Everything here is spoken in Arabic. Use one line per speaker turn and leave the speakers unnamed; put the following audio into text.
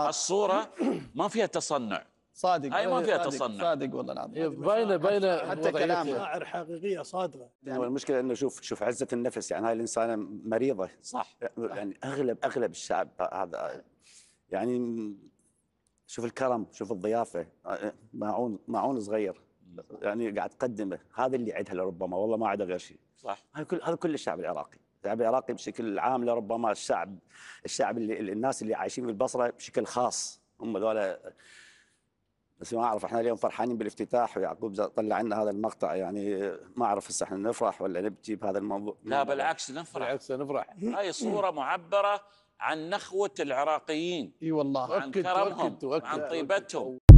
الصوره ما فيها تصنع صادق هاي ما فيها صادق تصنع صادق والله العظيم باينه باينه
حتى كلامه مشاعر
حقيقيه صادقه يعني
المشكله انه شوف شوف عزه النفس يعني هاي الانسانه مريضه صح يعني اغلب اغلب الشعب هذا يعني شوف الكرم شوف الضيافه ماعون ماعون صغير يعني قاعد تقدمه هذا اللي عندها لربما والله ما عدا غير شيء صح هذا كل هذا كل الشعب العراقي الشعب العراقي بشكل عام لربما الشعب الشعب اللي الناس اللي عايشين في البصره بشكل خاص هم ذولا بس ما اعرف احنا اليوم فرحانين بالافتتاح ويعقوب طلع لنا هذا المقطع يعني ما اعرف هسه احنا نفرح ولا نبكي بهذا الموضوع لا
بالعكس نفرح
بالعكس نفرح هاي صوره معبره عن نخوه العراقيين اي والله
عن كرمهم وأكد عن طيبتهم